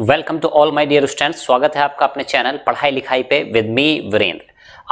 welcome to all my dear students स्वागत है आपका अपने चैनल पढ़ाई लिखाई पे विद मी वीरेंद्र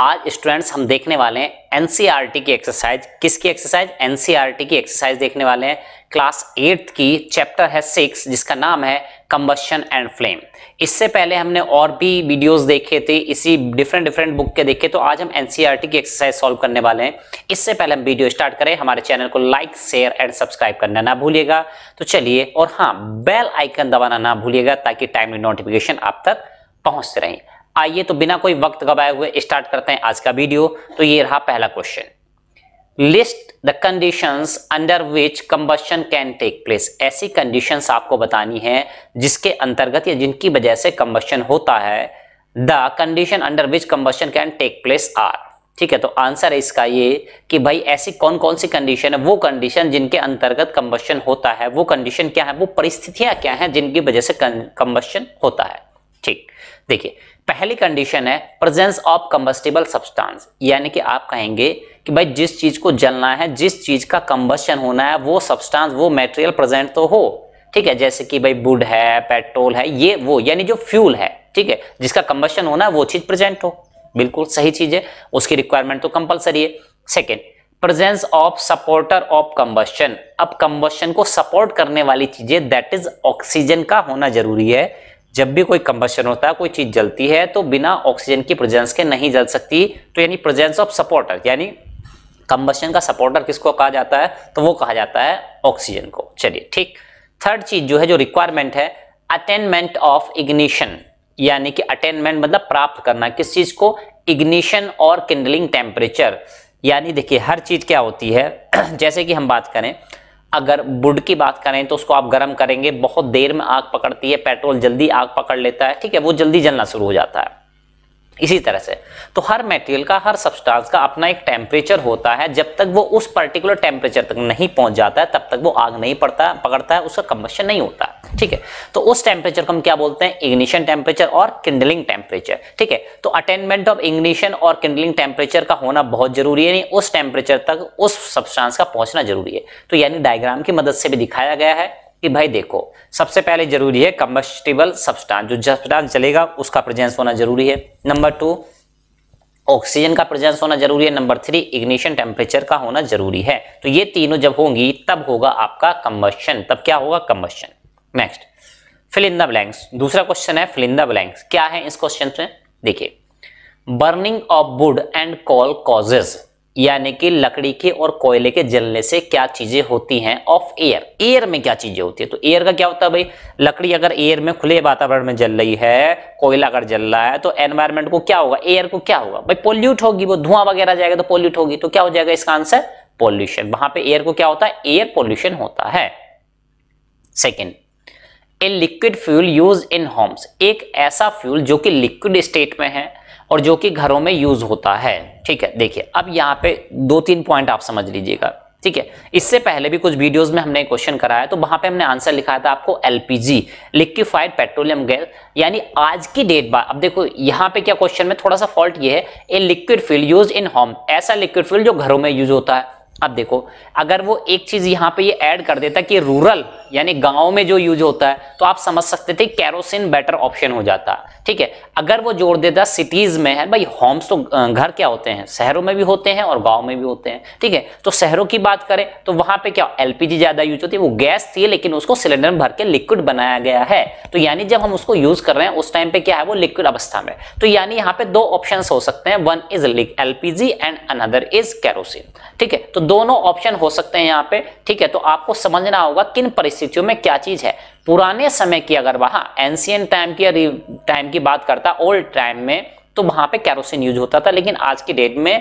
आज स्टूडेंट्स हम देखने वाले हैं एनसीईआरटी e की एक्सरसाइज किसकी एक्सरसाइज एनसीईआरटी e की एक्सरसाइज देखने वाले हैं क्लास एट्थ की चैप्टर है सिक्स जिसका नाम है कंबस्शन एंड फ्लेम इससे पहले हमने और भी वीडियोस देखे थे इसी डिफरेंट डिफरेंट बुक के देखे तो आज हम एनसीईआरटी e की एक्सरसाइज सॉल्व करने वाले हैं इससे पहले हम वीडियो स्टार्ट करें हमारे चैनल को लाइक शेयर एंड सब्सक्राइब करना ना भूलिएगा तो चलिए और हाँ बेल आइकन दबाना ना भूलिएगा ताकि टाइमली नोटिफिकेशन आप तक पहुंचते रहें आइए तो बिना कोई वक्त गवाए हुए स्टार्ट करते हैं आज का वीडियो तो ये रहा पहला question list the conditions under which combustion can take place ऐसी कंडीशंस आपको बतानी है जिसके अंतर्गत या जिनकी वजह से कंबशन होता है the condition under which combustion can take place are ठीक है तो आंसर है इसका ये कि भाई ऐसी कौन कौन सी कंडीशन है वो कंडीशन जिनके अंतर्गत कंबशन होता है वो कंडीशन क्या है वो परिस्थितियां क्या है जिनकी वजह से कंबशन होता है ठीक देखिए पहली कंडीशन है प्रेजेंस ऑफ कंबस्टिबल सब्सटेंस यानी कि आप कहेंगे कि भाई जिस चीज को जलना है जिस चीज का कंबस्टन होना है वो सब्सटेंस वो मटेरियल प्रेजेंट तो हो ठीक है जैसे कि भाई वुड है पेट्रोल है ये वो यानी जो फ्यूल है ठीक है जिसका कंबस्टन होना है वो चीज प्रेजेंट हो बिल्कुल सही चीज है उसकी रिक्वायरमेंट तो कंपलसरी है second presence of supporter of combustion अब कंबस्टन को सपोर्ट करने वाली चीजें दैट इज ऑक्सीजन का होना जरूरी है जब भी कोई कंबशन होता है कोई चीज जलती है तो बिना ऑक्सीजन की प्रेजेंस के नहीं जल सकती तो यानी प्रेजेंस ऑफ सपोर्टर यानी कंबशन का सपोर्टर किसको कहा जाता है तो वो कहा जाता है ऑक्सीजन को चलिए ठीक थर्ड चीज जो है जो रिक्वायरमेंट है अटेनमेंट ऑफ इग्निशन यानी कि अटेनमेंट मतलब प्राप्त करना किस चीज को इग्निशन और किंडलिंग टेम्परेचर यानी देखिए हर चीज क्या होती है जैसे कि हम बात करें अगर बुड की बात करें तो उसको आप गर्म करेंगे बहुत देर में आग पकड़ती है पेट्रोल जल्दी आग पकड़ लेता है ठीक है वो जल्दी जलना शुरू हो जाता है इसी तरह से तो हर मेटेरियल का हर सब्सटेंस का अपना एक टेम्परेचर होता है जब तक वो उस पर्टिकुलर टेम्परेचर तक नहीं पहुंच जाता है तब तक वो आग नहीं पड़ता पकड़ता है उसका कम्बशन नहीं होता ठीक है तो उस टेम्परेचर को हम क्या बोलते हैं इग्निशन टेम्परेचर और किंडलिंग टेम्परेचर ठीक है तो अटेनमेंट ऑफ इग्निशन और किंडलिंग टेम्परेचर का होना बहुत जरूरी है उस टेम्परेचर तक उस सब्सटांस का पहुंचना जरूरी है तो यानी डायग्राम की मदद से भी दिखाया गया है कि भाई देखो सबसे पहले जरूरी है कम्बस्टिबल सब्सटांस जो सब्सटांस चलेगा उसका प्रेजेंस होना जरूरी है नंबर टू ऑक्सीजन का प्रेजेंस होना जरूरी है नंबर थ्री इग्निशन टेम्परेचर का होना जरूरी है तो ये तीनों जब होंगी तब होगा आपका कम्बशन तब क्या होगा कम्बशन नेक्स्ट फिलिंदा ब्लैंक्स दूसरा क्वेश्चन है फिलिंदा ब्लैंक्स क्या है इस क्वेश्चन में देखिए burning of wood and coal causes यानी कि लकड़ी के और कोयले के जलने से क्या चीजें होती हैं ऑफ एयर एयर में क्या चीजें होती है तो एयर का क्या होता है भाई लकड़ी अगर एयर में खुले वातावरण में जल रही है कोयला अगर जल रहा है तो एनवायरमेंट को क्या होगा एयर को क्या होगा भाई पोल्यूट होगी वो धुआं वगैरह जाएगा तो पोल्यूट होगी तो क्या हो जाएगा इसका आंसर पॉल्यूशन वहां पर एयर को क्या होता है एयर पोल्यूशन होता है second a liquid fuel use in homes एक ऐसा फ्यूल जो कि लिक्विड स्टेट में है और जो कि घरों में यूज होता है ठीक है देखिए अब यहाँ पे दो तीन पॉइंट आप समझ लीजिएगा ठीक है इससे पहले भी कुछ वीडियोस में हमने क्वेश्चन कराया तो वहां पे हमने आंसर लिखा था आपको एलपीजी लिक्विफाइड पेट्रोलियम गैस यानी आज की डेट बार अब देखो यहाँ पे क्या क्वेश्चन में थोड़ा सा फॉल्ट ये है a liquid fuel use in home ऐसा लिक्विड फ्यूल जो घरों में यूज होता है अब देखो अगर वो एक चीज यहां पे ये ऐड कर देता कि रूरल यानी गांव में जो यूज होता है तो आप समझ सकते थे कैरोसिन बेटर ऑप्शन हो जाता ठीक है अगर वो जोड़ देता सिटीज में है भाई होम्स तो घर क्या होते हैं शहरों में भी होते हैं और गांव में भी होते हैं ठीक है तो शहरों की बात करें तो वहां पर क्या एलपीजी ज्यादा यूज होती है वो गैस थी लेकिन उसको सिलेंडर भर के लिक्विड बनाया गया है तो यानी जब हम उसको यूज कर रहे हैं उस टाइम पे क्या है वो लिक्विड अवस्था में तो यानी यहाँ पे दो ऑप्शन हो सकते हैं one is LPG and another is kerosene ठीक है तो दोनों ऑप्शन हो सकते हैं यहाँ पे ठीक है तो आपको समझना होगा किन परिस्थितियों में क्या चीज है पुराने समय की अगर वहां एंशियन टाइम की टाइम की बात करता ओल्ड टाइम में तो वहां पे कैरोसिन यूज होता था लेकिन आज की डेट में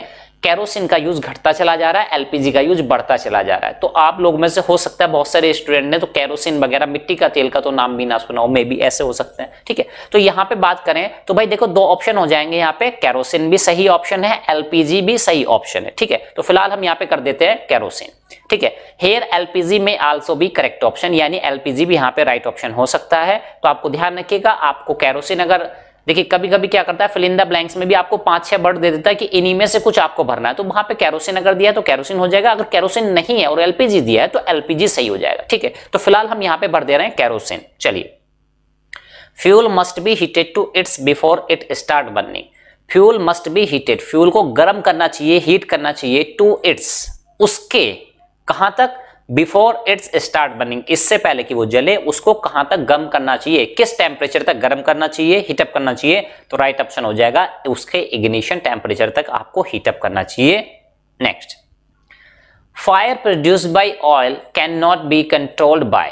कैरोसिन का यूज घटता चला जा रहा है एलपीजी का यूज बढ़ता चला जा रहा है तो आप लोग में से हो सकता है बहुत सारे स्टूडेंट ने तो कैरोसिन वगैरह मिट्टी का तेल का तो नाम भी ना सुना हो मे भी ऐसे हो सकते हैं ठीक है तो यहाँ पे बात करें तो भाई देखो दो ऑप्शन हो जाएंगे यहाँ पे कैरोसिन भी सही ऑप्शन है एलपीजी भी सही ऑप्शन है ठीक है तो फिलहाल हम यहाँ पे कर देते हैं कैरोसिन ठीक है हेयर एलपीजी में आल्सो भी करेक्ट ऑप्शन यानी एलपीजी भी यहाँ पे राइट ऑप्शन हो सकता है तो आपको ध्यान रखिएगा आपको कैरोसिन अगर देखिए कभी कभी क्या करता है फिलिंदा ब्लैंक्स में भी आपको पांच छह बर्ड दे देता है कि इन्हीं में से कुछ आपको भरना है तो वहां पे कैरोसिन अगर दिया है तो कैरोसिन हो जाएगा अगर कैरोसिन नहीं है और एलपीजी दिया है तो एलपीजी सही हो जाएगा ठीक है तो फिलहाल हम यहाँ पे भर दे रहे हैं कैरोसिन चलिए fuel must be heated to its before it start burning fuel must be heated fuel को गर्म करना चाहिए हीट करना चाहिए टू इट्स उसके कहां तक बिफोर इट्स स्टार्ट बर्निंग इससे पहले कि वो जले उसको कहां तक गर्म करना चाहिए किस टेम्परेचर तक गर्म करना चाहिए हीटअप करना चाहिए तो राइट ऑप्शन हो जाएगा उसके इग्निशन टेम्परेचर तक आपको हीटअप करना चाहिए next fire produce by oil can not be controlled by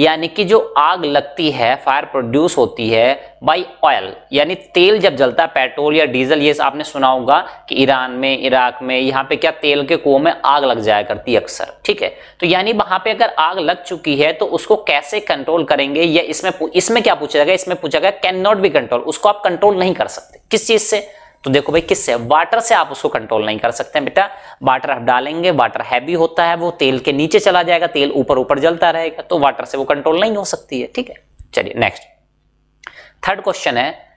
यानी कि जो आग लगती है फायर प्रोड्यूस होती है बाय ऑयल यानी तेल जब जलता है पेट्रोल या डीजल ये आपने सुना होगा कि ईरान में इराक में यहाँ पे क्या तेल के कुओं में आग लग जाया करती है अक्सर ठीक है तो यानी वहां पे अगर आग लग चुकी है तो उसको कैसे कंट्रोल करेंगे या इसमें इसमें क्या पूछा जाएगा इसमें पूछा गया कैन नॉट बी कंट्रोल उसको आप कंट्रोल नहीं कर सकते किस चीज से तो देखो भाई किससे वाटर से आप उसको कंट्रोल नहीं कर सकते बेटा वाटर आप डालेंगे वाटर हैवी होता है वो तेल के नीचे चला जाएगा तेल ऊपर ऊपर जलता रहेगा तो वाटर से वो कंट्रोल नहीं हो सकती है ठीक है चलिए नेक्स्ट थर्ड क्वेश्चन है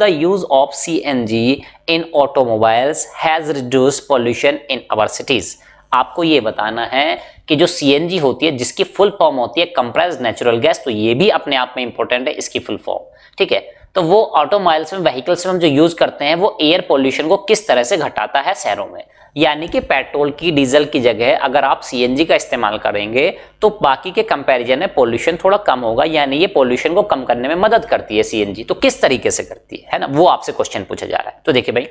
the use of C N G in automobiles has reduce pollution in our cities आपको ये बताना है कि जो जी होती है जिसकी फुल फॉर्म होती है कंप्रेस नेचुरल गैस तो ये भी अपने आप में इंपॉर्टेंट है इसकी फुल फॉर्म ठीक है तो वो ऑटोमोबाइल्स में व्हीकल्स में हम जो यूज करते हैं वो एयर पोल्यूशन को किस तरह से घटाता है शहरों में यानी कि पेट्रोल की डीजल की जगह अगर आप सी का इस्तेमाल करेंगे तो बाकी के कंपैरिजन में पोल्यूशन थोड़ा कम होगा यानी ये पोल्यूशन को कम करने में मदद करती है सीएनजी तो किस तरीके से करती है है ना वो आपसे क्वेश्चन पूछा जा रहा है तो देखिए भाई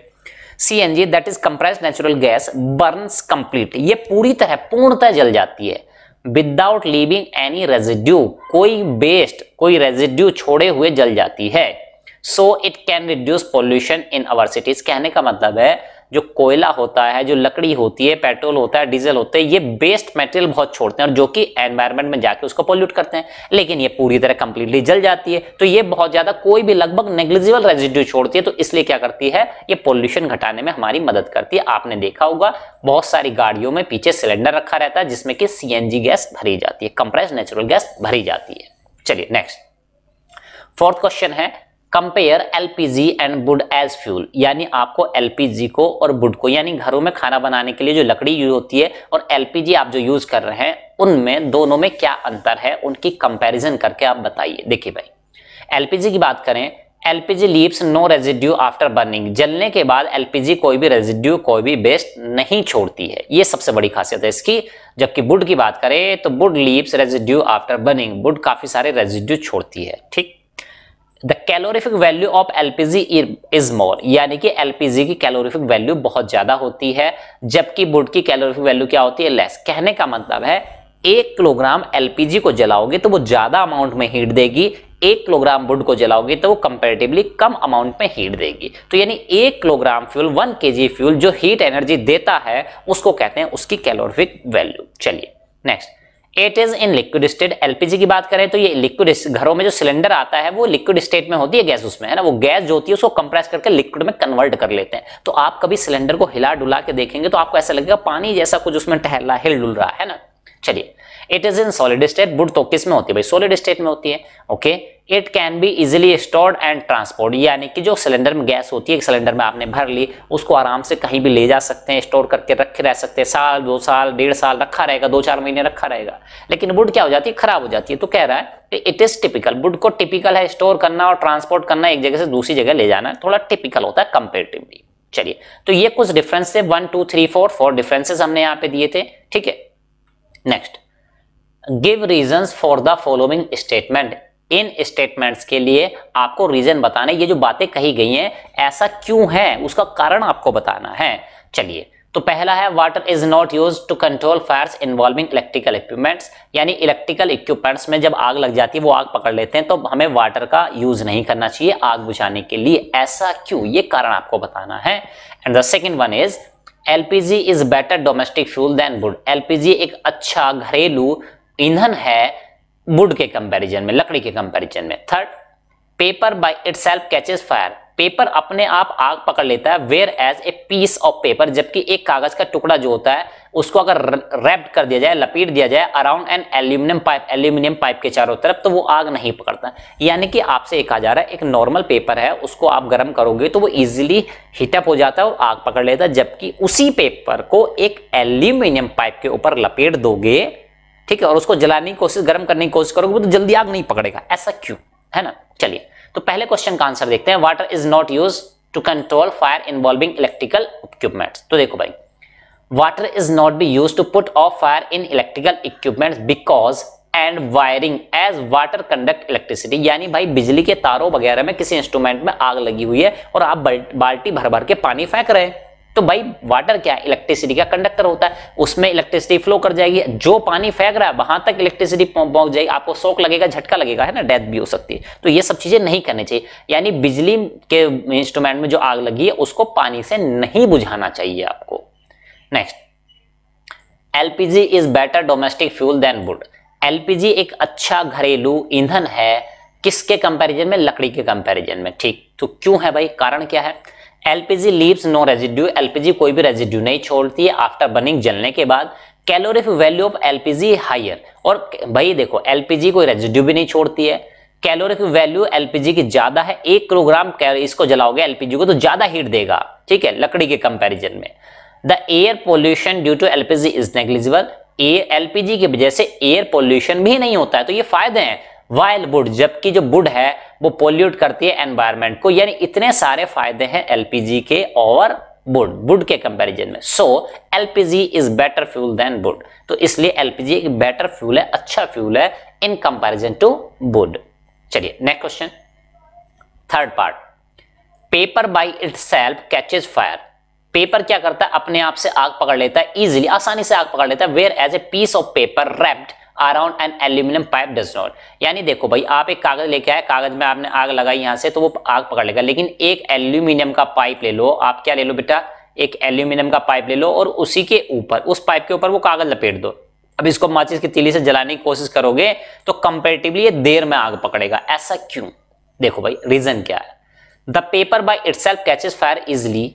CNG that is compress natural gas burn complete ये पूरी तरह पूर्णतः जल जाती है विदाउट लिविंग एनी रेजिड्यू कोई बेस्ट कोई रेजिड्यू छोड़े हुए जल जाती है so it can reduce pollution in our cities कहने का मतलब है जो कोयला होता है जो लकड़ी होती है पेट्रोल होता है डीजल होते हैं ये वेस्ट मटेरियल बहुत छोड़ते हैं और जो कि एनवायरमेंट में जाके उसको पोल्यूट करते हैं लेकिन ये पूरी तरह कंप्लीटली जल जाती है तो ये बहुत ज़्यादा कोई भी लगभग नेग्लिजिबल रेजिड्यू छोड़ती है तो इसलिए क्या करती है ये पॉल्यूशन घटाने में हमारी मदद करती है आपने देखा होगा बहुत सारी गाड़ियों में पीछे सिलेंडर रखा रहता है जिसमें कि सी गैस भरी जाती है कंप्रेस नेचुरल गैस भरी जाती है चलिए नेक्स्ट फोर्थ क्वेश्चन है compare LPG and wood as fuel यानी आपको एलपीजी को और वुड को यानी घरों में खाना बनाने के लिए जो लकड़ी यूज होती है और एलपीजी आप जो यूज कर रहे हैं उनमें दोनों में क्या अंतर है उनकी कंपेरिजन करके आप बताइए देखिए भाई एलपीजी की बात करें LPG leaves no residue after burning जलने के बाद एलपीजी कोई भी रेजिड्यू कोई भी वेस्ट नहीं छोड़ती है ये सबसे बड़ी खासियत है इसकी जबकि बुड की बात करें तो wood leaves residue after burning wood काफी सारे रेजिड्यू छोड़ती है ठीक the calorific value of LPG is more यानी कि एलपीजी की कैलोरिफिक वैल्यू बहुत ज्यादा होती है जबकि बुड की कैलोरिफिक वैल्यू क्या होती है लेस कहने का मतलब है एक किलोग्राम एलपीजी को जलाओगे तो वो ज्यादा अमाउंट में हीट देगी एक किलोग्राम बुड को जलाओगे तो वो कंपेरेटिवली कम अमाउंट में हीट देगी तो यानी एक किलोग्राम फ्यूल वन के फ्यूल जो हीट एनर्जी देता है उसको कहते हैं उसकी कैलोरिफिक वैल्यू चलिए next it is in liquid state LPG की बात करें तो ये लिक्विड घरों में जो सिलेंडर आता है वो लिक्विड स्टेट में होती है गैस उसमें है ना वो गैस जो होती है उसको कंप्रेस करके लिक्विड में कन्वर्ट कर लेते हैं तो आप कभी सिलेंडर को हिला डुला के देखेंगे तो आपको ऐसा लगेगा पानी जैसा कुछ उसमें टहल रहा हिल डुल रहा है ना चलिए it is in solid state wood तो किस में होती है सॉलिड स्टेट में होती है okay it can be easily stored and transport यानी कि जो सिलेंडर में गैस होती है सिलेंडर में आपने भर ली उसको आराम से कहीं भी ले जा सकते हैं स्टोर करके रखे रह सकते हैं साल दो साल डेढ़ साल रखा रहेगा दो चार महीने रखा रहेगा लेकिन वुड क्या हो जाती है खराब हो जाती है तो कह रहा है इट इज टिपिकल वुड को टिपिकल है स्टोर करना और ट्रांसपोर्ट करना एक जगह से दूसरी जगह ले जाना थोड़ा टिपिकल होता है कंपेरेटिवली चलिए तो ये कुछ डिफरेंस थे one two three four four differences हमने यहाँ पे दिए थे ठीक है next give reason for the following statement इन स्टेटमेंट्स के लिए आपको रीजन बताना ये जो बातें कही गई हैं ऐसा क्यों है उसका कारण आपको बताना है चलिए तो पहला है water is not use to control fire involving electrical equipments यानी इलेक्ट्रिकल इक्विपमेंट्स में जब आग लग जाती है वो आग पकड़ लेते हैं तो हमें वाटर का यूज नहीं करना चाहिए आग बुझाने के लिए ऐसा क्यों ये कारण आपको बताना है and the second one is LPG is better domestic fuel than wood LPG एक अच्छा घरेलू ईंधन है वुड के कंपैरिजन में लकड़ी के कंपैरिजन में third paper by itself catches fire paper अपने आप आग पकड़ लेता है whereas a piece of paper जबकि एक कागज का टुकड़ा जो होता है उसको अगर रैप्ड कर दिया जाए लपेट दिया जाए around an aluminium pipe aluminium pipe के चारों तरफ तो वो आग नहीं पकड़ता यानी कि आपसे एक आ जा रहा है एक नॉर्मल पेपर है उसको आप गर्म करोगे तो वो इजिली हीटअप हो जाता है और आग पकड़ लेता है जबकि उसी पेपर को एक एल्यूमिनियम पाइप के ऊपर लपेट दोगे ठीक है और उसको जलाने की कोशिश गर्म करने की कोशिश करोगे तो जल्दी आग नहीं पकड़ेगा ऐसा क्यों है ना चलिए तो पहले क्वेश्चन का आंसर देखते हैं water is not use to control fire involving electrical equipment तो देखो भाई water is not be use to put off fire in electrical equipment because and wiring as water conduct electricity यानी भाई बिजली के तारों वगैरह में किसी इंस्ट्रूमेंट में आग लगी हुई है और आप बाल्टी भर भर के पानी फेंक रहे हैं तो भाई वाटर क्या इलेक्ट्रिसिटी का कंडक्टर होता है उसमें इलेक्ट्रिसिटी फ्लो कर जाएगी जो पानी फेंक रहा है वहां तक इलेक्ट्रिसिटी पहुंच जाएगी आपको शौक लगेगा झटका लगेगा है ना डेथ भी हो सकती है तो ये सब चीजें नहीं करनी चाहिए यानी बिजली के इंस्ट्रूमेंट में जो आग लगी है उसको पानी से नहीं बुझाना चाहिए आपको next LPG is better domestic fuel than wood LPG एक अच्छा घरेलू ईंधन है किसके कंपैरिजन में लकड़ी के कंपैरिजन में ठीक तो क्यों है भाई कारण क्या है LPG leaves no residue LPG कोई भी रेजिड्यू नहीं छोड़ती है आफ्टर बर्निंग जलने के बाद calorific value of LPG higher और भाई देखो एलपीजी कोई रेजिड्यू भी नहीं छोड़ती है कैलोरिक वैल्यू एलपीजी की ज्यादा है एक किलोग्राम इसको जलाओगे एलपीजी को तो ज्यादा हीट देगा ठीक है लकड़ी के कंपेरिजन में the air pollution due to LPG is negligible air LPG की वजह से एयर पोल्यूशन भी नहीं होता है तो ये फायदे हैं वाइल वुड जबकि जो वुड है वो पोल्यूट करती है एनवायरमेंट को यानी इतने सारे फायदे हैं एलपीजी के और वुड वुड के कंपैरिजन में so LPG is better fuel than wood तो इसलिए एलपीजी एक बेटर फ्यूल है अच्छा फ्यूल है इन कंपैरिजन टू वुड चलिए next question third part paper by itself catches fire paper क्या करता है अपने आप से आग पकड़ लेता है इजिली आसानी से आग पकड़ लेता है whereas a piece of paper wrapped around an aluminium pipe does not यानी देखो भाई आप एक कागज लेके आए कागज में आपने आग लगाई यहां से तो वो आग पकड़ लेगा लेकिन एक एल्यूमिनियम का पाइप ले लो आप क्या ले लो बेटा एक एल्यूमिनियम का पाइप ले लो और उसी के ऊपर उस पाइप के ऊपर वो कागज लपेट दो अब इसको माचिस की तीली से जलाने की कोशिश करोगे तो कंपेरेटिवली ये देर में आग पकड़ेगा ऐसा क्यों देखो भाई रीजन क्या है the paper by itself catches fire easily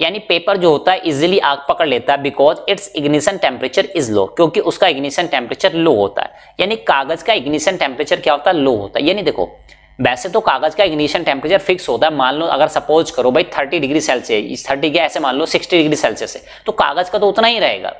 यानी पेपर जो होता है इजिली आग पकड़ लेता है because its ignition temperature is low क्योंकि उसका इग्निशन टेम्परेचर लो होता है यानी कागज का इग्निशन टेम्परेचर क्या होता है लो होता है यानी देखो वैसे तो कागज का इग्निशन टेम्परेचर फिक्स होता है मान लो अगर सपोज करो भाई 30 डिग्री सेल्सियस 30 क्या ऐसे मान लो 60 डिग्री सेल्सियस है तो कागज का तो उतना ही रहेगा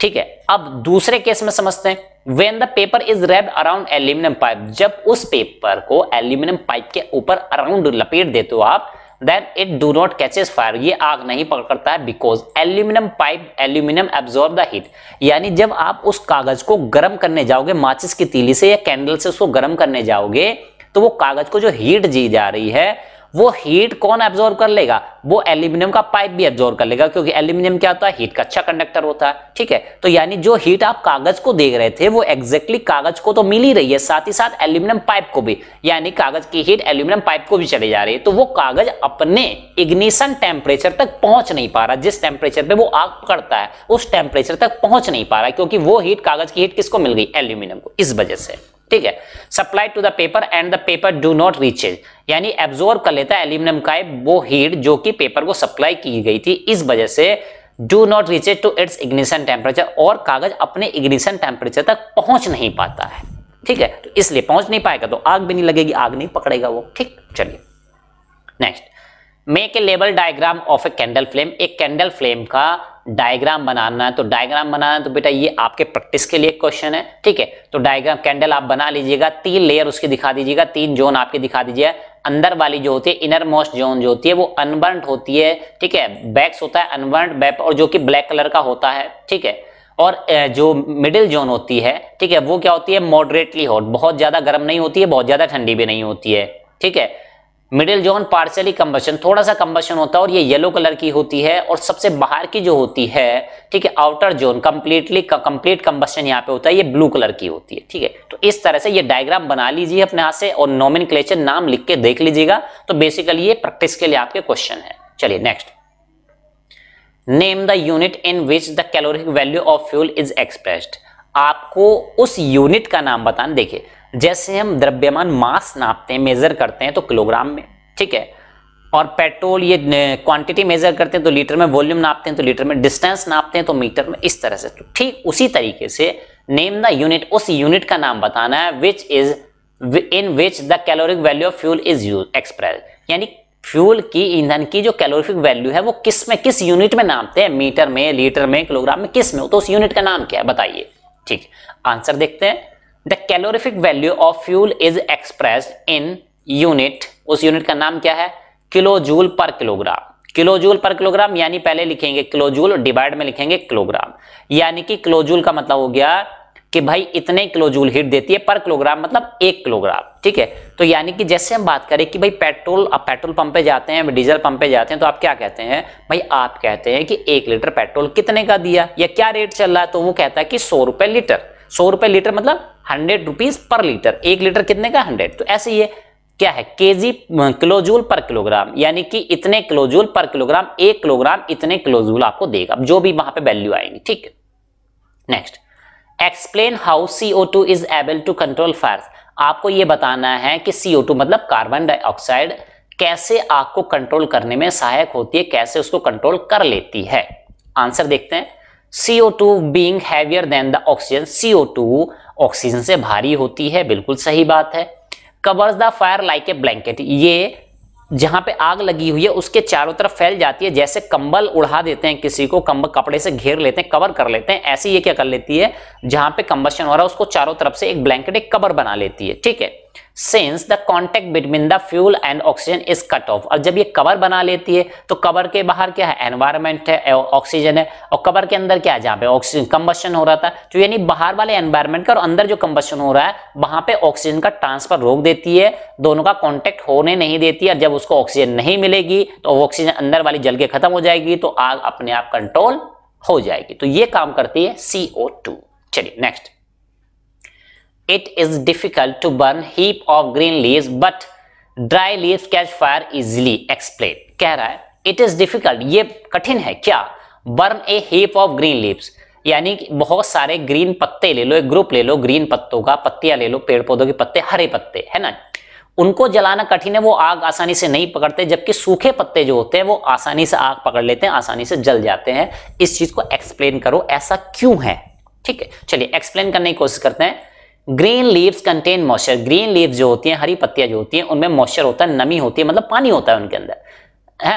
ठीक है अब दूसरे केस में समझते हैं when the paper is wrap around aluminium pipe जब उस पेपर को एल्यूमिनियम पाइप के ऊपर अराउंड लपेट देते हो आप then it do not catches fire ये आग नहीं पकड़ करता है because aluminium pipe aluminium absorb the heat यानी जब आप उस कागज को गर्म करने जाओगे माचिस की तीली से या कैंडल से उसको गर्म करने जाओगे तो वो कागज को जो हीट जी जा रही है वो हीट कौन एब्जॉर्व कर लेगा वो एल्यूमिनियम का पाइप भी एब्जॉर्व कर लेगा क्योंकि एल्यूमिनियम क्या होता है हीट का अच्छा कंडक्टर होता है ठीक है तो यानी जो हीट आप कागज को देख रहे थे वो एग्जैक्टली कागज को तो मिल ही रही है साथ ही साथ एल्यूमिनियम पाइप को भी यानी कागज की हीट एल्यूमिनियम पाइप को भी चली जा रही है तो वो कागज अपने इग्निशन टेम्परेचर तक पहुंच नहीं पा रहा जिस टेम्परेचर पर वो आग पकड़ता है उस टेम्परेचर तक पहुंच नहीं पा रहा क्योंकि वो हीट कागज की हीट किसको मिल गई एल्यूमिनियम को इस वजह से ठीक है supply to the paper and the paper do not reaches यानी एब्जॉर्ब कर लेता है एल्यूमिनियम का वो हीट जो कि पेपर को सप्लाई की गई थी इस वजह से do not reaches to its ignition temperature और कागज अपने इग्निशन टेम्परेचर तक पहुंच नहीं पाता है ठीक है तो इसलिए पहुंच नहीं पाएगा तो आग भी नहीं लगेगी आग नहीं पकड़ेगा वो ठीक चलिए next make a label diagram of a candle flame एक कैंडल फ्लेम का डायग्राम बनाना है तो डायग्राम बनाना है तो बेटा ये आपके प्रैक्टिस के लिए क्वेश्चन है ठीक है तो डायग्राम कैंडल आप बना लीजिएगा तीन लेयर उसकी दिखा दीजिएगा तीन जोन आपके दिखा दीजिए अंदर वाली जो होती है इनर मोस्ट जोन जो होती है वो अनबर्ट होती है ठीक है बैक्स होता है अनबर्ट बैप और जो कि ब्लैक कलर का होता है ठीक है और जो मिडिल जोन होती है ठीक है वो क्या होती है मॉडरेटली हॉट बहुत ज्यादा गर्म नहीं होती है बहुत ज्यादा ठंडी भी नहीं होती है ठीक है मिडिल जोन पार्शियली कंबशन थोड़ा सा कंबशन होता है और ये येलो कलर की होती है और सबसे बाहर की जो होती है ठीक है outer zone completely complete combustion यहाँ पे होता है ये ब्लू कलर की होती है ठीक है तो इस तरह से ये डायग्राम बना लीजिए अपने हाथ से और नॉमिन नाम लिख के देख लीजिएगा तो बेसिकली ये प्रैक्टिस के लिए आपके क्वेश्चन है चलिए next name the unit in which the caloric value of fuel is expressed आपको उस यूनिट का नाम बताना देखिए जैसे हम द्रव्यमान मास नापते हैं मेजर करते हैं तो किलोग्राम में ठीक है और पेट्रोल ये क्वांटिटी मेजर करते हैं तो लीटर में वॉल्यूम नापते हैं तो लीटर में डिस्टेंस नापते हैं तो मीटर में इस तरह से तो ठीक उसी तरीके से नेम द यूनिट उस यूनिट का नाम बताना है which is in which the caloric value of fuel is use express यानी फ्यूल की ईंधन की जो कैलोरिफिक वैल्यू है वो किस में किस यूनिट में नापते हैं मीटर में लीटर में किलोग्राम में किस में तो उस यूनिट का नाम क्या है बताइए ठीक आंसर देखते हैं the calorific value of fuel is express in unit उस यूनिट का नाम क्या है किलोजूल पर किलोग्राम किलोजूल पर किलोग्राम यानी पहले लिखेंगे किलोजूल डिवाइड में लिखेंगे किलोग्राम यानी कि किलोजूल का मतलब हो गया कि भाई इतने किलोजूल हीट देती है पर किलोग्राम मतलब एक किलोग्राम ठीक है तो यानी कि जैसे हम बात करें कि भाई पेट्रोल आप पेट्रोल पंप पे जाते हैं डीजल पंप पे जाते हैं तो आप क्या कहते हैं भाई आप कहते हैं कि एक लीटर पेट्रोल कितने का दिया या क्या रेट चल रहा है तो वो कहता है कि सौ रुपए लीटर सौ रुपए लीटर मतलब हंड्रेड रुपीज पर लीटर एक लीटर कितने का हंड्रेड तो ऐसे ही है क्या है केजी किलोजूल पर किलोग्राम यानी कि इतने किलोजूल पर किलोग्राम एक किलोग्राम इतने किलोजूल आपको देगा जो भी वहां पे वैल्यू आएंगे ठीक है next explain how CO two is able to control fire आपको यह बताना है कि सीओ टू मतलब कार्बन डाइऑक्साइड कैसे आग को कंट्रोल करने में सहायक होती है कैसे उसको कंट्रोल कर लेती है आंसर देखते हैं CO2 being then the oxygen CO two oxygen से भारी होती है बिल्कुल सही बात है covers the fire like a blanket ये जहां पे आग लगी हुई है उसके चारों तरफ फैल जाती है जैसे कंबल उड़ा देते हैं किसी को कंबल कपड़े से घेर लेते हैं कवर कर लेते हैं ऐसे ये क्या कर लेती है जहां पे कंबशन हो रहा है उसको चारों तरफ से एक ब्लैंकेट एक कवर बना लेती है ठीक है since the contact between the fuel and oxygen is cut off और जब ये कवर बना लेती है तो कवर के बाहर क्या है एनवायरमेंट है ऑक्सीजन है और कवर के अंदर क्या है जहाँ पे ऑक्सीजन कंबशन हो रहा था तो यानी बाहर वाले एनवायरमेंट का और अंदर जो कंबशन हो रहा है वहां पे ऑक्सीजन का ट्रांसफर रोक देती है दोनों का कॉन्टेक्ट होने नहीं देती है जब उसको ऑक्सीजन नहीं मिलेगी तो ऑक्सीजन अंदर वाली जल के खत्म हो जाएगी तो आग अपने आप कंट्रोल हो जाएगी तो ये काम करती है सीओ चलिए next it is difficult to burn heap of green leave but dry leave catch fire easily explain कह रहा है इट इज डिफिकल्ट ये कठिन है क्या burn a heap of green leaves यानी कि बहुत सारे ग्रीन पत्ते ले लो एक ग्रुप ले लो ग्रीन पत्तों का पत्तियां ले लो पेड़ पौधों के पत्ते हरे पत्ते है ना उनको जलाना कठिन है वो आग आसानी से नहीं पकड़ते जबकि सूखे पत्ते जो होते हैं वो आसानी से आग पकड़ लेते हैं आसानी से जल जाते हैं इस चीज को एक्सप्लेन करो ऐसा क्यों है ठीक है चलिए एक्सप्लेन करने की कोशिश करते हैं green leaves contain moisture green leaves जो होती हैं हरी पत्तियां जो होती हैं उनमें मॉइस्चर होता है नमी होती है मतलब पानी होता है उनके अंदर है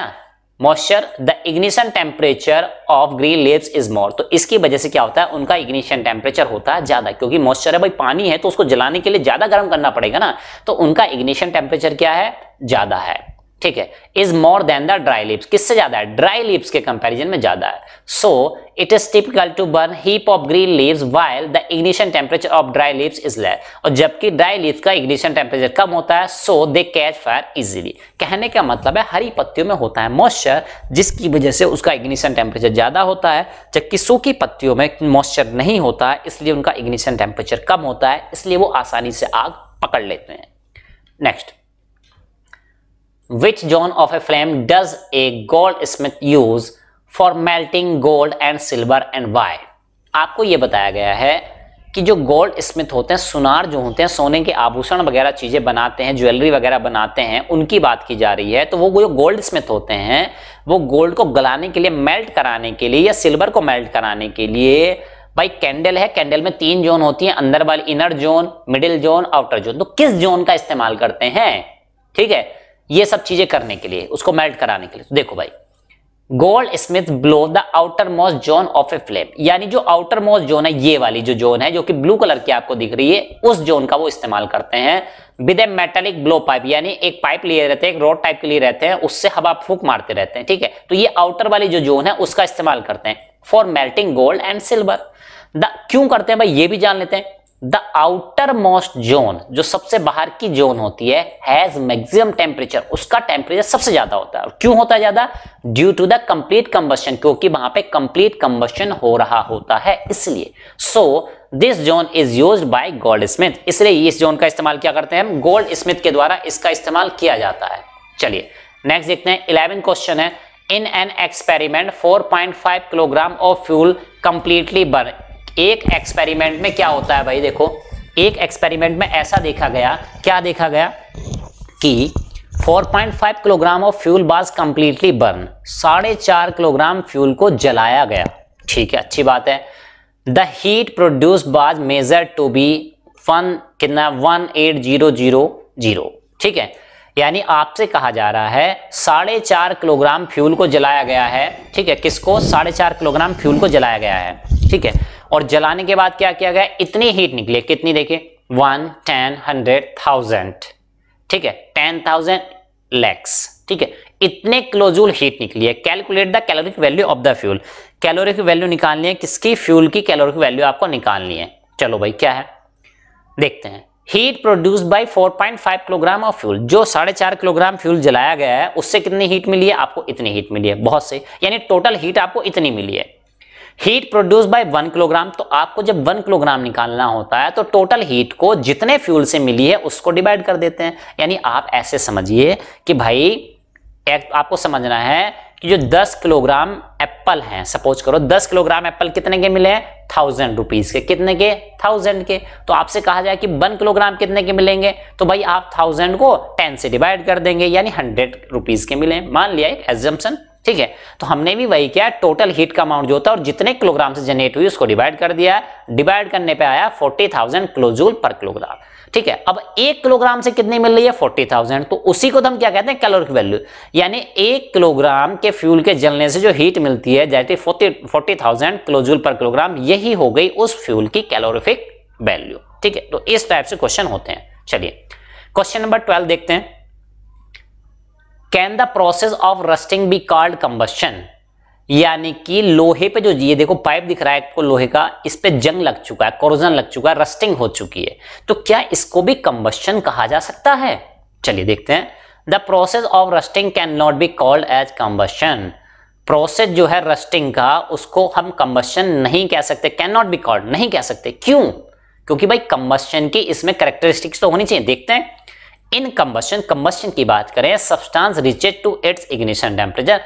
moisture the ignition temperature of green leaves is more तो इसकी वजह से क्या होता है उनका इग्निशन टेम्परेचर होता है ज्यादा क्योंकि मॉइस्चर है भाई पानी है तो उसको जलाने के लिए ज्यादा गर्म करना पड़ेगा ना तो उनका इग्निशन टेम्परेचर क्या है ज्यादा है ठीक है is more than the dry leaves किससे ज्यादा है ड्राई लिप्स के कंपैरिजन में ज्यादा है so it is typical to burn heap of green leaves while the ignition temperature of dry leaves is less और जबकि ड्राई लिप्स का इग्निशन टेम्परेचर कम होता है so they catch fire easily कहने का मतलब है हरी पत्तियों में होता है मॉइस्चर जिसकी वजह से उसका इग्निशन टेम्परेचर ज्यादा होता है जबकि सूखी पत्तियों में मॉइस्चर नहीं होता है इसलिए उनका इग्निशन टेम्परेचर कम होता है इसलिए वो आसानी से आग पकड़ लेते हैं next zone of a flame does a goldsmith use for melting gold and silver and why आपको यह बताया गया है कि जो गोल्ड स्मिथ होते हैं सुनार जो होते हैं सोने के आभूषण वगैरह चीज़ें बनाते हैं ज्वेलरी वगैरह बनाते हैं उनकी बात की जा रही है तो वो जो गोल्ड स्मिथ होते हैं वो गोल्ड को गलाने के लिए मेल्ट कराने के लिए या सिल्वर को मेल्ट कराने के लिए भाई कैंडल है कैंडल में तीन जोन होती है अंदर वाली inner zone middle zone outer zone तो किस जोन का इस्तेमाल करते हैं ठीक है ये सब चीजें करने के लिए उसको मेल्ट कराने के लिए तो देखो भाई goldsmith blow the outermost zone of a flame यानी जो आउटर मोस्ट जोन है ये वाली जो जोन है जो कि ब्लू कलर की आपको दिख रही है उस जोन का वो इस्तेमाल करते हैं with a metallic blowpipe यानी एक पाइप लिए रहते हैं एक रोड टाइप के लिए रहते हैं उससे हवा फूक मारते रहते हैं ठीक है तो ये आउटर वाली जो जोन है उसका इस्तेमाल करते हैं for melting gold and silver the क्यों करते हैं भाई ये भी जान लेते हैं द आउटर मोस्ट जोन जो सबसे बाहर की जोन होती है हैज मैक्सिमम टेम्परेचर उसका टेम्परेचर सबसे ज्यादा होता है क्यों होता है ज्यादा due to the complete combustion क्योंकि वहां पे कंप्लीट कंबस्टन हो रहा होता है इसलिए so this zone is use by goldsmith इसलिए इस जोन का इस्तेमाल क्या करते हैं हम गोल्ड स्मिथ के द्वारा इसका इस्तेमाल किया जाता है चलिए नेक्स्ट देखते हैं इलेवन क्वेश्चन है in an experiment 4.5 kilogram of fuel completely burn एक एक्सपेरिमेंट में क्या होता है भाई देखो एक एक्सपेरिमेंट में ऐसा देखा गया क्या देखा गया कि 4.5 kilogram of fuel was completely burn साढ़े चार किलोग्राम फ्यूल को जलाया गया ठीक है अच्छी बात है the heat produce was measure to be one कितना one eight zero zero zero ठीक है यानी आपसे कहा जा रहा है साढ़े चार किलोग्राम फ्यूल को जलाया गया है ठीक है किसको साढ़े चार किलोग्राम फ्यूल को जलाया गया है ठीक है और जलाने के बाद क्या किया गया इतनी हीट निकली कितनी देखिए वन टेन हंड्रेड थाउजेंड ठीक है टेन थाउजेंड लैक्स ठीक है इतने क्लोजूल हीट निकली है calculate the caloric value of the fuel caloric value निकालनी है किसकी फ्यूल की कैलोरिक वैल्यू आपको निकालनी है चलो भाई क्या है देखते हैं heat produce by 4.5 kilogram of fuel जो साढ़े चार किलोग्राम फ्यूल जलाया गया है उससे कितनी हीट मिली है आपको इतनी हीट मिली है बहुत से यानी टोटल हीट आपको इतनी मिली है heat produce by one kilogram तो आपको जब वन किलोग्राम निकालना होता है तो टोटल हीट को जितने फ्यूल से मिली है उसको डिवाइड कर देते हैं यानी आप ऐसे समझिए कि भाई एक आपको समझना है कि जो 10 किलोग्राम एप्पल हैं सपोज करो 10 किलोग्राम एप्पल कितने के मिले हैं थाउजेंड रुपीज के कितने के थाउजेंड के तो आपसे कहा जाए कि वन किलोग्राम कितने के मिलेंगे तो भाई आप थाउजेंड को टेन से डिवाइड कर देंगे यानी हंड्रेड रुपीज के मिले मान लिया एक एग्जाम्पन ठीक है तो हमने भी वही किया टोटल हीट का अमाउंट जो होता है और जितने किलोग्राम से जनरेट हुई उसको डिवाइड कर दिया डिवाइड करने पे आया 40,000 क्लोजूल पर किलोग्राम ठीक है अब एक किलोग्राम से कितनी मिल रही है 40,000 तो उसी को तो हम क्या कहते हैं कैलोरिक वैल्यू यानी एक किलोग्राम के फ्यूल के जलने से जो हीट मिलती है जैसे फोर्टी थाउजेंड पर किलोग्राम यही हो गई उस फ्यूल की कैलोरिफिक वैल्यू ठीक है तो इस टाइप से क्वेश्चन होते हैं चलिए क्वेश्चन नंबर ट्वेल्व देखते हैं can the process of rusting be called combustion यानी कि लोहे पे जो ये देखो पाइप दिख रहा है आपको तो लोहे का इस पे जंग लग चुका है कोरोजन लग चुका है रस्टिंग हो चुकी है तो क्या इसको भी कंबस्टन कहा जा सकता है चलिए देखते हैं the process of rusting can not be called as combustion process जो है रस्टिंग का उसको हम कंबस्टन नहीं कह सकते कैन नॉट बी कॉल्ड नहीं कह सकते क्यों क्योंकि भाई कंबस्टन की इसमें करेक्टरिस्टिक्स तो होनी चाहिए देखते हैं इन कम्बशन कम्बशन की बात करें substance reached to its ignition temperature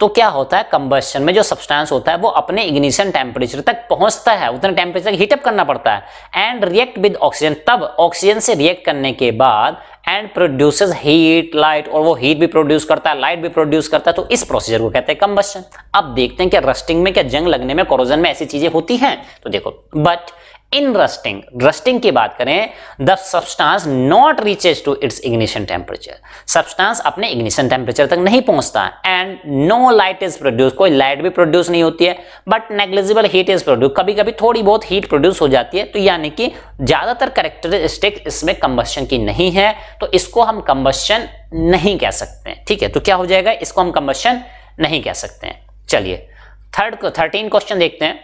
तो क्या होता है कंबशन में जो सब्सटेंस होता है वो अपने इग्निशन टेम्परेचर तक पहुंचता है उतने टेम्परेचर तक हीटअप करना पड़ता है एंड रिएक्ट विद ऑक्सीजन तब ऑक्सीजन से रिएक्ट करने के बाद एंड प्रोड्यूस हीट लाइट और वो हीट भी प्रोड्यूस करता है लाइट भी प्रोड्यूस करता है तो इस प्रोसीजर को कहते हैं कंबशन अब देखते हैं कि रस्टिंग में क्या जंग लगने में क्रोजन में ऐसी चीजें होती हैं तो देखो बट इन रस्टिंग रस्टिंग की बात करें the substance not reaches to its ignition temperature substance अपने इग्निशन टेम्परेचर तक नहीं पहुंचता and no light is produce कोई लाइट भी प्रोड्यूस नहीं होती है but negligible heat is produce कभी कभी थोड़ी बहुत हीट प्रोड्यूस हो जाती है तो यानी कि ज्यादातर करेक्टरिस्टिक इसमें कंबस्शन की नहीं है तो इसको हम कंबस्शन नहीं कह सकते ठीक है तो क्या हो जाएगा इसको हम कंबस्शन नहीं कह सकते हैं चलिए थर्ड थर्टीन क्वेश्चन देखते हैं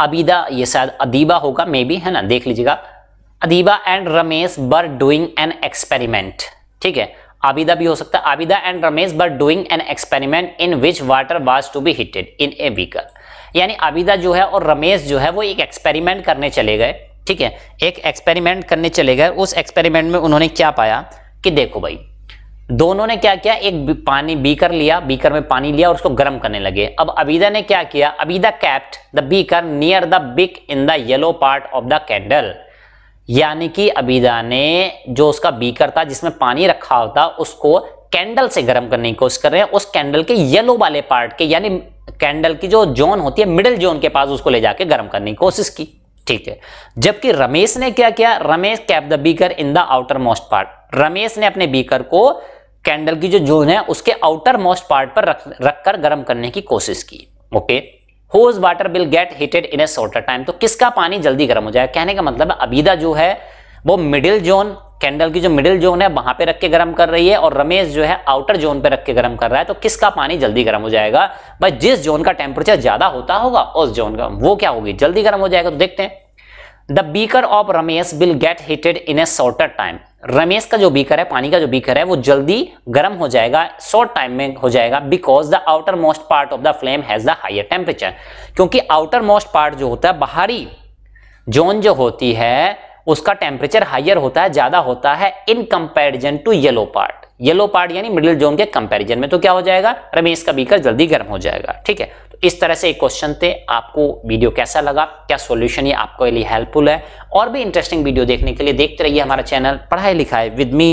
अबीदा ये शायद अदीबा होगा मे बी है ना देख लीजिएगा Adiba and Ramesh were doing an experiment ठीक है आबिदा भी हो सकता है Abida and Ramesh were doing an experiment in which water was to be heated in a beaker यानी आबिदा जो है और रमेश जो है वो एक एक्सपेरिमेंट करने चले गए ठीक है एक एक्सपेरिमेंट करने चले गए उस एक्सपेरिमेंट में उन्होंने क्या पाया कि देखो भाई दोनों ने क्या किया एक पानी बीकर लिया बीकर में पानी लिया और उसको गर्म करने लगे अब अबीदा ने क्या किया Abida kept the beaker near the wick in the yellow part of the candle यानी कि अबीदा ने जो उसका बीकर था जिसमें पानी रखा होता उसको कैंडल से गर्म करने की कोशिश कर रहे हैं उस कैंडल के येलो वाले पार्ट के यानी कैंडल की जो जोन होती है मिडिल जोन के पास उसको ले जाके गर्म करने की कोशिश की ठीक है जबकि रमेश ने क्या किया Ramesh kept the beaker in the outermost part Ramesh ने अपने बीकर को कैंडल की जो जोन है उसके आउटर मोस्ट पार्ट पर रख रखकर गर्म करने की कोशिश की okay whose water will get heated in a shorter time तो किसका पानी जल्दी गर्म हो जाएगा कहने का मतलब अबीदा जो है वो मिडिल जोन कैंडल की जो मिडिल जोन है वहां पे रख के गर्म कर रही है और रमेश जो है आउटर जोन पे रख के गर्म कर रहा है तो किसका पानी जल्दी गर्म हो जाएगा भाई जिस जोन का टेम्परेचर ज्यादा होता होगा उस जोन का वो क्या होगी जल्दी गर्म हो जाएगा तो देखते हैं the beaker of Ramesh will get heated in a shorter time Ramesh का जो बीकर है पानी का जो बीकर है वो जल्दी गर्म हो जाएगा शॉर्ट टाइम में हो जाएगा because the outermost part of the flame has the higher temperature क्योंकि आउटर मोस्ट पार्ट जो होता है बाहरी जोन जो होती है उसका टेम्परेचर हाइयर होता है ज्यादा होता है in comparison to yellow part yellow part यानी मिडिल जोन के कंपेरिजन में तो क्या हो जाएगा रमेश का बीकर जल्दी गर्म हो जाएगा ठीक है इस तरह से क्वेश्चन थे आपको वीडियो कैसा लगा क्या सॉल्यूशन ये आपके लिए हेल्पफुल है और भी इंटरेस्टिंग वीडियो देखने के लिए देखते रहिए हमारा चैनल पढ़ाई लिखाई विद मी